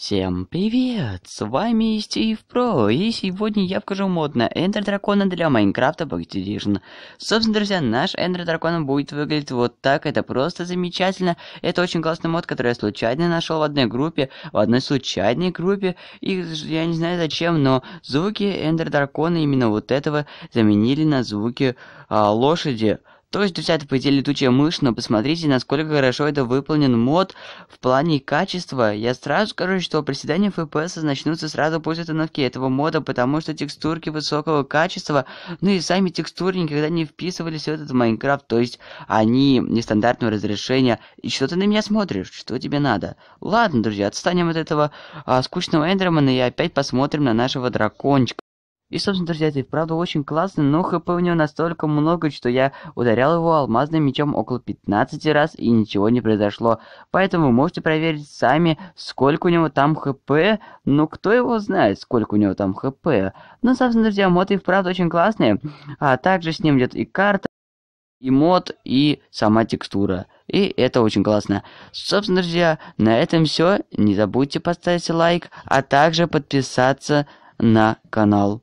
Всем привет! С вами Стив Про, и сегодня я покажу мод на Эндер Дракона для Майнкрафта Pocket Edition. Собственно, друзья, наш Эндер Дракон будет выглядеть вот так, это просто замечательно. Это очень классный мод, который я случайно нашел в одной группе, в одной случайной группе, и я не знаю зачем, но звуки Эндер Дракона именно вот этого заменили на звуки а, лошади. То Тоже 10 по идее летучая мышь, но посмотрите, насколько хорошо это выполнен мод в плане качества. Я сразу скажу, что приседания FPS начнутся сразу после установки этого мода, потому что текстурки высокого качества, ну и сами текстуры никогда не вписывались в этот Майнкрафт, то есть они нестандартного разрешения. И что ты на меня смотришь? Что тебе надо? Ладно, друзья, отстанем от этого а, скучного Эндермана и опять посмотрим на нашего дракончика. И, собственно, друзья, это и правда очень классно, но хп у него настолько много, что я ударял его алмазным мечом около 15 раз, и ничего не произошло. Поэтому вы можете проверить сами, сколько у него там хп, но ну, кто его знает, сколько у него там хп. Но, ну, собственно, друзья, мод и вправду очень классные, а также с ним идет и карта, и мод, и сама текстура. И это очень классно. Собственно, друзья, на этом все. Не забудьте поставить лайк, а также подписаться на канал.